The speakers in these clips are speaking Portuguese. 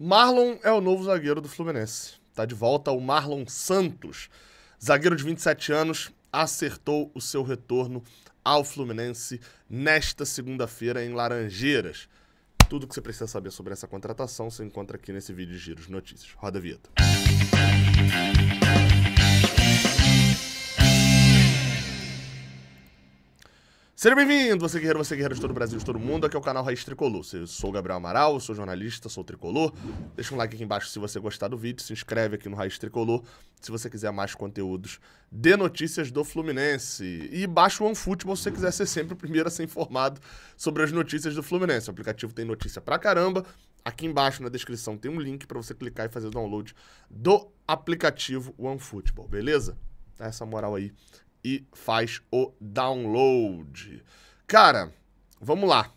Marlon é o novo zagueiro do Fluminense. Tá de volta o Marlon Santos. Zagueiro de 27 anos, acertou o seu retorno ao Fluminense nesta segunda-feira em Laranjeiras. Tudo o que você precisa saber sobre essa contratação você encontra aqui nesse vídeo de Giros Notícias. Roda a vinheta. Seja bem-vindo, você guerreiro, você guerreiro de todo o Brasil, de todo o mundo. Aqui é o canal Raiz Tricolor. Eu sou o Gabriel Amaral, sou jornalista, sou tricolor. Deixa um like aqui embaixo se você gostar do vídeo, se inscreve aqui no Raiz Tricolor se você quiser mais conteúdos de notícias do Fluminense. E baixa o OneFootball se você quiser ser sempre o primeiro a ser informado sobre as notícias do Fluminense. O aplicativo tem notícia pra caramba. Aqui embaixo na descrição tem um link para você clicar e fazer o download do aplicativo OneFootball, beleza? Dá essa moral aí e faz o download. Cara, vamos lá.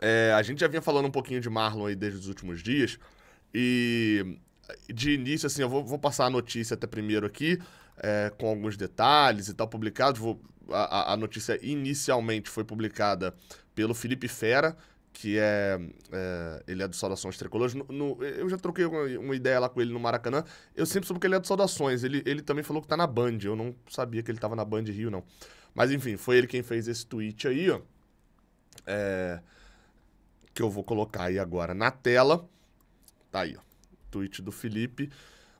É, a gente já vinha falando um pouquinho de Marlon aí desde os últimos dias. E de início, assim, eu vou, vou passar a notícia até primeiro aqui, é, com alguns detalhes e tal publicados. a, a notícia inicialmente foi publicada pelo Felipe Fera, que é, é, ele é do Saudações Tricolores. No, no, eu já troquei uma, ideia lá com ele no Maracanã. Eu sempre soube que ele é do Saudações. Ele, ele também falou que tá na Band. Eu não sabia que ele tava na Band Rio, não. Mas enfim, foi ele quem fez esse tweet aí, ó. É, que eu vou colocar aí agora na tela. Tá aí, ó. Tweet do Felipe.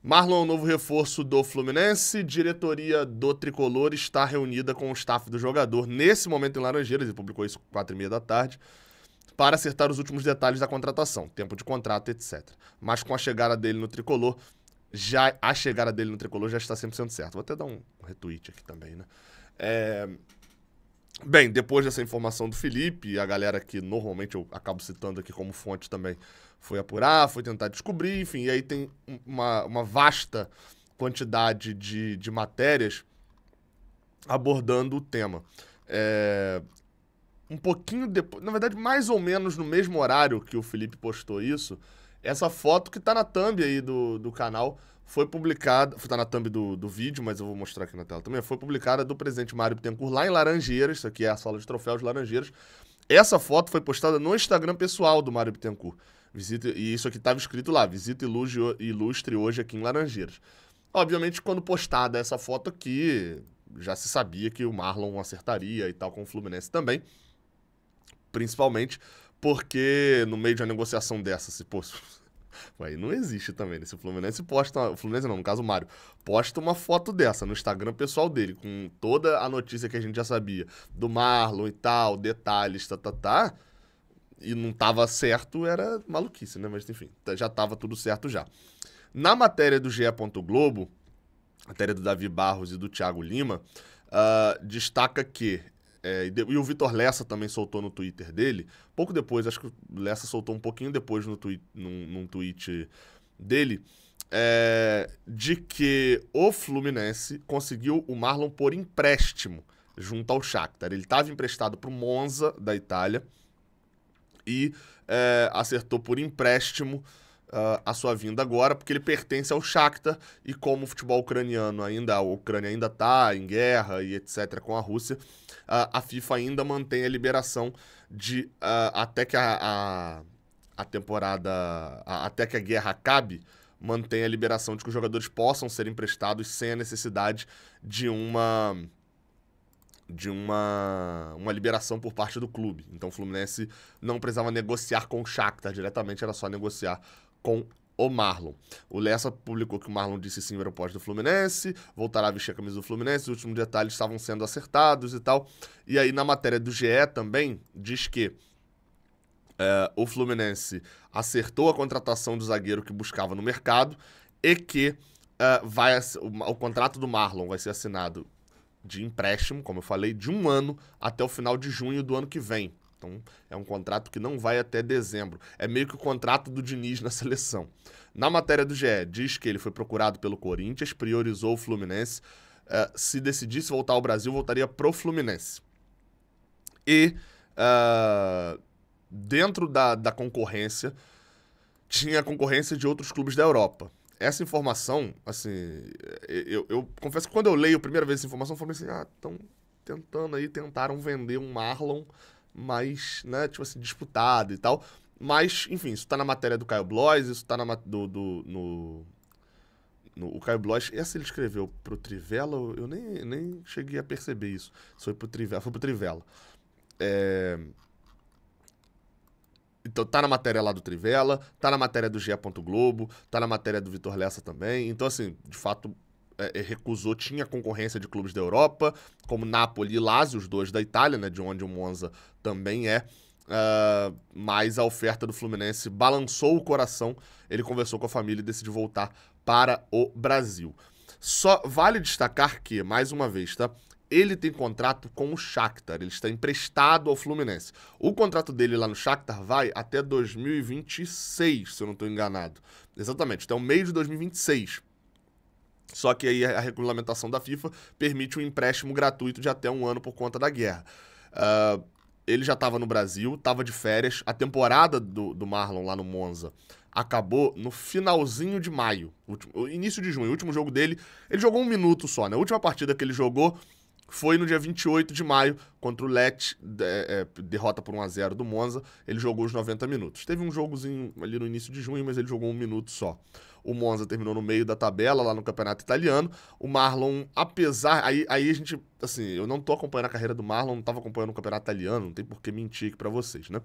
Marlon, novo reforço do Fluminense. Diretoria do Tricolor está reunida com o staff do jogador nesse momento em Laranjeiras. Ele publicou isso quatro e meia da tarde para acertar os últimos detalhes da contratação, tempo de contrato, etc. Mas com a chegada dele no tricolor, já a chegada dele no tricolor já está 100% certa. Vou até dar um retweet aqui também, né? É... Bem, depois dessa informação do Felipe, a galera que normalmente eu acabo citando aqui como fonte também foi apurar, foi tentar descobrir, enfim, e aí tem uma, uma vasta quantidade de, de matérias abordando o tema. É, um pouquinho depois, na verdade, mais ou menos no mesmo horário que o Felipe postou isso, essa foto que tá na thumb aí do, do canal foi publicada, tá na thumb do, do vídeo, mas eu vou mostrar aqui na tela também, foi publicada do presidente Mário Bittencourt lá em Laranjeiras, isso aqui é a sala de troféus de Laranjeiras. Essa foto foi postada no Instagram pessoal do Mário Bittencourt. Visita, e isso aqui estava escrito lá, visita ilustre hoje aqui em Laranjeiras. Obviamente, quando postada essa foto aqui, já se sabia que o Marlon acertaria e tal, com o Fluminense também principalmente porque no meio de uma negociação dessa, se pô, Aí não existe também, né? Se o Fluminense posta. O Fluminense não, no caso o Mário, posta uma foto dessa no Instagram pessoal dele, com toda a notícia que a gente já sabia, do Marlon e tal, detalhes, tá, tá, tá. E não tava certo, era maluquice, né? Mas enfim, tá, já tava tudo certo já. Na matéria do GE. Globo, matéria do Davi Barros e do Thiago Lima, uh, destaca que é, e, de, e, o Vitor Lessa também soltou no Twitter dele, pouco depois, acho que o Lessa soltou um pouquinho depois no tweet, num, num tweet dele, é, de que o Fluminense conseguiu o Marlon por empréstimo junto ao Shakhtar. Ele estava emprestado para o Monza, da Itália, e é, acertou por empréstimo uh, a sua vinda agora, porque ele pertence ao Shakhtar e como o futebol ucraniano ainda, a Ucrânia ainda está em guerra e etc com a Rússia, uh, a FIFA ainda mantém a liberação de uh, até que a, a, a temporada, a, até que a guerra acabe, mantém a liberação de que os jogadores possam ser emprestados sem a necessidade de uma de uma, uma liberação por parte do clube. Então o Fluminense não precisava negociar com o Shakhtar diretamente, era só negociar com o Marlon. O Lessa publicou que o Marlon disse sim o aeroporto do Fluminense, voltará a vestir a camisa do Fluminense, os últimos detalhes estavam sendo acertados e tal. E aí, na matéria do GE também, diz que é, o Fluminense acertou a contratação do zagueiro que buscava no mercado e que é, vai, o, o contrato do Marlon vai ser assinado de empréstimo, como eu falei, de um ano até o final de junho do ano que vem. Então, é um contrato que não vai até dezembro. É meio que o contrato do Diniz na seleção. Na matéria do GE, diz que ele foi procurado pelo Corinthians, priorizou o Fluminense. Uh, se decidisse voltar ao Brasil, voltaria pro Fluminense. E uh, dentro da, da concorrência, tinha a concorrência de outros clubes da Europa. Essa informação, assim, é, eu, eu confesso que quando eu leio a primeira vez essa informação, eu falei assim: ah, estão tentando aí, tentaram vender um Marlon mais, né, tipo assim, disputado e tal. Mas, enfim, isso tá na matéria do Caio Blois, isso tá na do, do no, no, o Caio Blois, essa ele escreveu pro Trivela, eu nem, nem cheguei a perceber isso. Isso foi pro Trivela, foi pro Trivela. É... Então tá na matéria lá do Trivela, tá na matéria do GE. Globo, tá na matéria do Vitor Lessa também. Então, assim, de fato, é, é, recusou, tinha concorrência de clubes da Europa, como Napoli e Lazio, os dois da Itália, né, de onde o Monza também é. Uh, mas a oferta do Fluminense balançou o coração. Ele conversou com a família e decidiu voltar para o Brasil. Só vale destacar que, mais uma vez, tá? Ele tem contrato com o Shakhtar, ele está emprestado ao Fluminense. O contrato dele lá no Shakhtar vai até 2026, se eu não estou enganado. Exatamente, até o meio de 2026. Só que aí a regulamentação da FIFA permite um empréstimo gratuito de até um ano por conta da guerra. Uh, ele já estava no Brasil, estava de férias. A temporada do, do Marlon lá no Monza acabou no finalzinho de maio, último, início de junho. O último jogo dele, ele jogou um minuto só, né? A última partida que ele jogou foi no dia 28 de maio, contra o Lecce, de, é, é, derrota por 1x0 do Monza, ele jogou os 90 minutos. Teve um jogozinho ali no início de junho, mas ele jogou um minuto só. O Monza terminou no meio da tabela, lá no campeonato italiano. O Marlon, apesar... Aí, aí a gente, assim, eu não tô acompanhando a carreira do Marlon, não tava acompanhando o campeonato italiano, não tem por que mentir aqui pra vocês, né?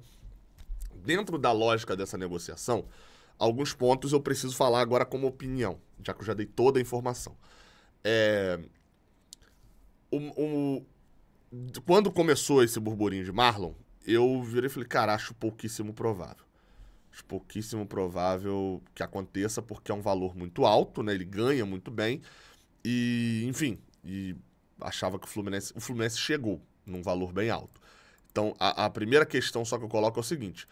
Dentro da lógica dessa negociação, alguns pontos eu preciso falar agora como opinião, já que eu já dei toda a informação. É, quando começou esse burburinho de Marlon, eu virei e falei, cara, acho pouquíssimo provável. Acho pouquíssimo provável que aconteça, porque é um valor muito alto, né? Ele ganha muito bem. E, enfim, e achava que o Fluminense. O Fluminense chegou num valor bem alto. Então, a, a primeira questão só que eu coloco é o seguinte: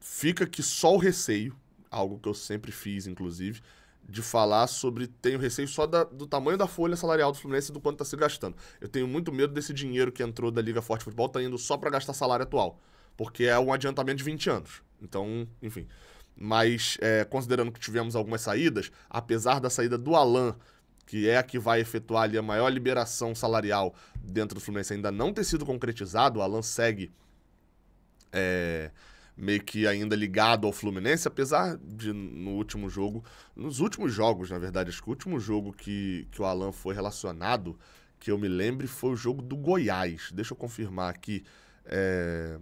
fica que só o receio, algo que eu sempre fiz, inclusive, de falar sobre. Tenho receio só da, do tamanho da folha salarial do Fluminense e do quanto está se gastando. Eu tenho muito medo desse dinheiro que entrou da Liga Forte Futebol tá indo só para gastar salário atual. Porque é um adiantamento de 20 anos. Então, enfim. Mas, é, considerando que tivemos algumas saídas, apesar da saída do Alain, que é a que vai efetuar ali a maior liberação salarial dentro do Fluminense, ainda não ter sido concretizado, o Alain segue. É, meio que ainda ligado ao Fluminense, apesar de no último jogo, nos últimos jogos, na verdade, acho que o último jogo que, que o Alan foi relacionado, que eu me lembre, foi o jogo do Goiás. Deixa eu confirmar aqui é,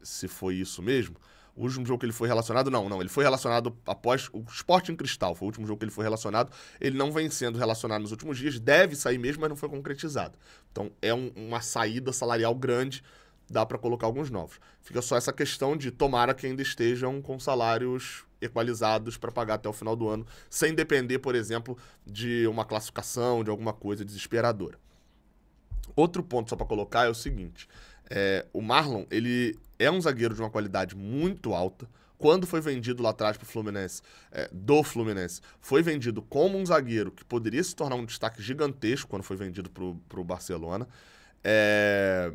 se foi isso mesmo. O último jogo que ele foi relacionado, não, não. Ele foi relacionado após o Sporting Cristal. Foi o último jogo que ele foi relacionado. Ele não vem sendo relacionado nos últimos dias. Deve sair mesmo, mas não foi concretizado. Então é um, uma saída salarial grande dá para colocar alguns novos. Fica só essa questão de tomara que ainda estejam com salários equalizados para pagar até o final do ano, sem depender, por exemplo, de uma classificação, de alguma coisa desesperadora. Outro ponto só para colocar é o seguinte: é, o Marlon ele é um zagueiro de uma qualidade muito alta. Quando foi vendido lá atrás para o Fluminense, é, do Fluminense, foi vendido como um zagueiro que poderia se tornar um destaque gigantesco quando foi vendido para o Barcelona. É,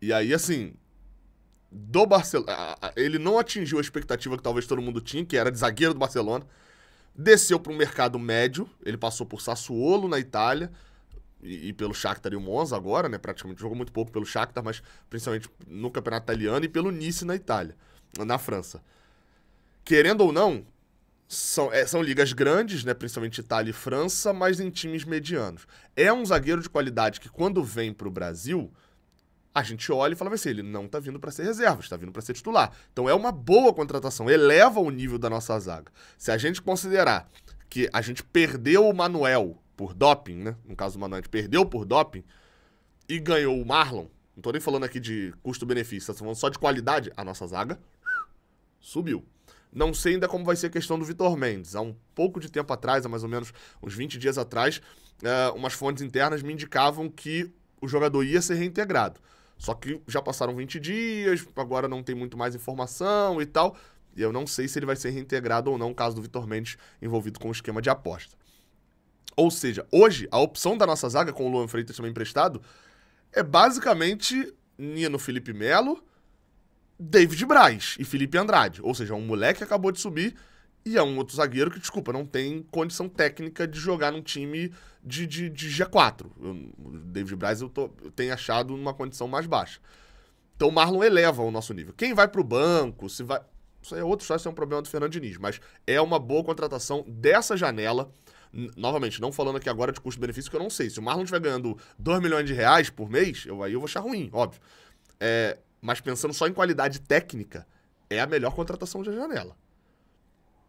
e aí, assim, do Barcelona. Ele não atingiu a expectativa que talvez todo mundo tinha, que era de zagueiro do Barcelona. Desceu para um mercado médio, ele passou por Sassuolo na Itália e, e, pelo Shakhtar e o Monza agora, né? Praticamente jogou muito pouco pelo Shakhtar, mas principalmente no campeonato italiano e pelo Nice na Itália, na França. Querendo ou não, são, é, são ligas grandes, né? Principalmente Itália e França, mas em times medianos. É um zagueiro de qualidade que quando vem para o Brasil, a gente olha e fala assim, ele não está vindo para ser reserva, está vindo para ser titular. Então é uma boa contratação, eleva o nível da nossa zaga. Se a gente considerar que a gente perdeu o Manuel por doping, né? No caso do Manuel, a gente perdeu por doping e ganhou o Marlon. Não tô nem falando aqui de custo-benefício, tá falando só de qualidade. A nossa zaga subiu. Não sei ainda como vai ser a questão do Vitor Mendes. Há um pouco de tempo atrás, há mais ou menos uns 20 dias atrás, uh, umas fontes internas me indicavam que o jogador ia ser reintegrado. Só que já passaram 20 dias, agora não tem muito mais informação e tal. E eu não sei se ele vai ser reintegrado ou não, caso do Vitor Mendes envolvido com o esquema de aposta. Ou seja, hoje, a opção da nossa zaga, com o Luan Freitas também emprestado, é basicamente Nino Felipe Melo, David Braz e Felipe Andrade. Ou seja, um moleque que acabou de subir e é um outro zagueiro que, desculpa, não tem condição técnica de jogar num time de, de, de G4. Eu, o David Braz eu, tô, eu tenho achado numa condição mais baixa. Então o Marlon eleva o nosso nível. Quem vai pro banco, se vai. Isso aí é outro só isso é um problema do Fernando Diniz, mas é uma boa contratação dessa janela. Novamente, não falando aqui agora de custo-benefício, que eu não sei. Se o Marlon estiver ganhando 2 milhões de reais por mês, eu, aí eu vou achar ruim, óbvio. É, mas pensando só em qualidade técnica, é a melhor contratação da janela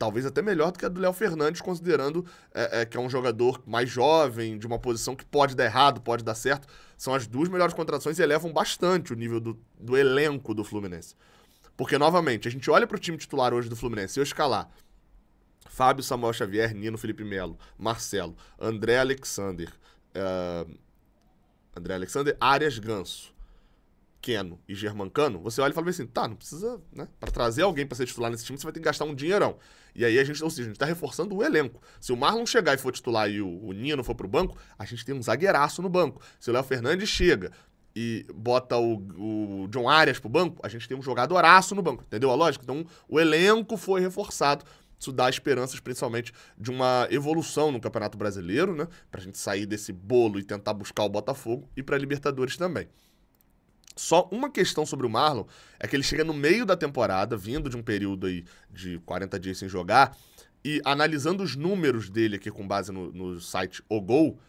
talvez até melhor do que a do Léo Fernandes, considerando é, é, que é um jogador mais jovem, de uma posição que pode dar errado, pode dar certo. São as duas melhores contratações e elevam bastante o nível do, do elenco do Fluminense. Porque, novamente, a gente olha para o time titular hoje do Fluminense eu escalar Fábio, Samuel Xavier, Nino, Felipe Melo, Marcelo, André Alexander, uh, André Alexander, Arias Ganso, Keno e Germancano, você olha e fala assim, tá, não precisa, né? Para trazer alguém para ser titular nesse time, você vai ter que gastar um dinheirão. E aí a gente, ou seja, a gente tá reforçando o elenco. Se o Marlon chegar e for titular e o, o Nino for pro banco, a gente tem um zagueiraço no banco. Se o Léo Fernandes chega e bota o, o John Arias pro banco, a gente tem um jogadoraço no banco. Entendeu a lógica? Então o elenco foi reforçado. Isso dá esperanças, principalmente, de uma evolução no Campeonato Brasileiro, né? Pra gente sair desse bolo e tentar buscar o Botafogo e pra Libertadores também. Só uma questão sobre o Marlon é que ele chega no meio da temporada, vindo de um período aí de 40 dias sem jogar, e analisando os números dele aqui com base no, no site OGOL,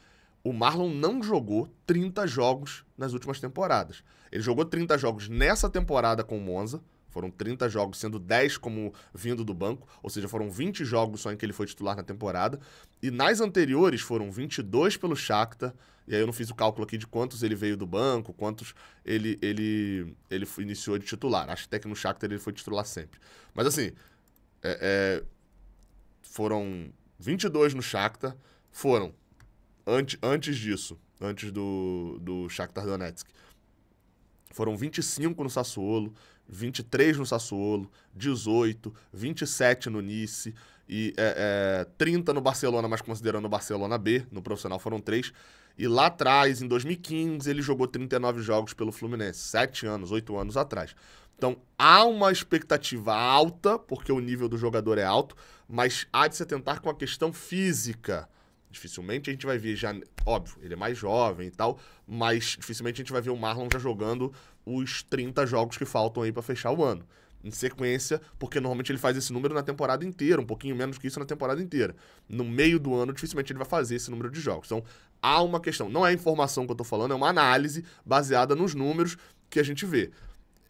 o Marlon não jogou 30 jogos nas últimas temporadas. Ele jogou 30 jogos nessa temporada com o Monza, foram 30 jogos, sendo 10 como vindo do banco, ou seja, foram 20 jogos só em que ele foi titular na temporada. E nas anteriores foram 22 pelo Shakhtar, e aí eu não fiz o cálculo aqui de quantos ele veio do banco, quantos ele ele ele iniciou de titular. Acho até que no Shakhtar ele foi titular sempre. Mas assim, é, é, foram 22 no Shakhtar, foram antes, antes disso, antes do, do Shakhtar Donetsk. Foram 25 no Sassuolo, 23 no Sassuolo, 18, 27 no Nice e é, é, 30 no Barcelona, mas considerando o Barcelona B, no profissional foram 3. E lá atrás, em 2015, ele jogou 39 jogos pelo Fluminense, 7 anos, 8 anos atrás. Então há uma expectativa alta, porque o nível do jogador é alto, mas há de se atentar com a questão física. Dificilmente a gente vai ver já. Óbvio, ele é mais jovem e tal, mas dificilmente a gente vai ver o Marlon já jogando os 30 jogos que faltam aí para fechar o ano. Em sequência, porque normalmente ele faz esse número na temporada inteira, um pouquinho menos que isso na temporada inteira. No meio do ano, dificilmente ele vai fazer esse número de jogos. Então, há uma questão. Não é informação que eu tô falando, é uma análise baseada nos números que a gente vê.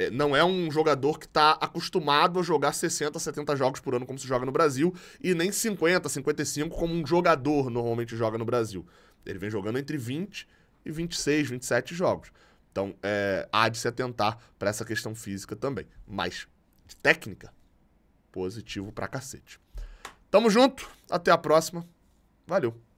É, não é um jogador que está acostumado a jogar 60, 70 jogos por ano como se joga no Brasil, e nem 50, 55 como um jogador normalmente joga no Brasil. Ele vem jogando entre 20 e 26, 27 jogos. Então, é, há de se atentar para essa questão física também. Mas, de técnica, positivo pra cacete. Tamo junto, até a próxima. Valeu!